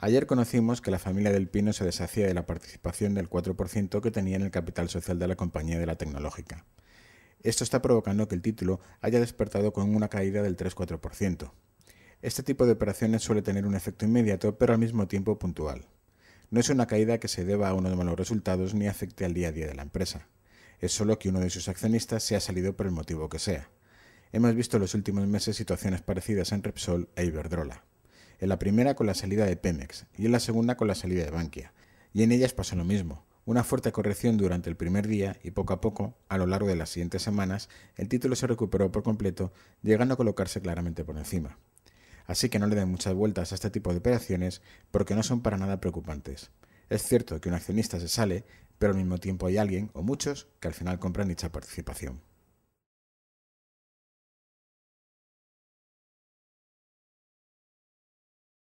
Ayer conocimos que la familia del Pino se deshacía de la participación del 4% que tenía en el capital social de la compañía de la tecnológica. Esto está provocando que el título haya despertado con una caída del 3-4%. Este tipo de operaciones suele tener un efecto inmediato pero al mismo tiempo puntual. No es una caída que se deba a unos malos resultados ni afecte al día a día de la empresa. Es solo que uno de sus accionistas se ha salido por el motivo que sea. Hemos visto en los últimos meses situaciones parecidas en Repsol e Iberdrola en la primera con la salida de Pemex y en la segunda con la salida de Bankia. Y en ellas pasó lo mismo, una fuerte corrección durante el primer día y poco a poco, a lo largo de las siguientes semanas, el título se recuperó por completo, llegando a colocarse claramente por encima. Así que no le den muchas vueltas a este tipo de operaciones porque no son para nada preocupantes. Es cierto que un accionista se sale, pero al mismo tiempo hay alguien, o muchos, que al final compran dicha participación.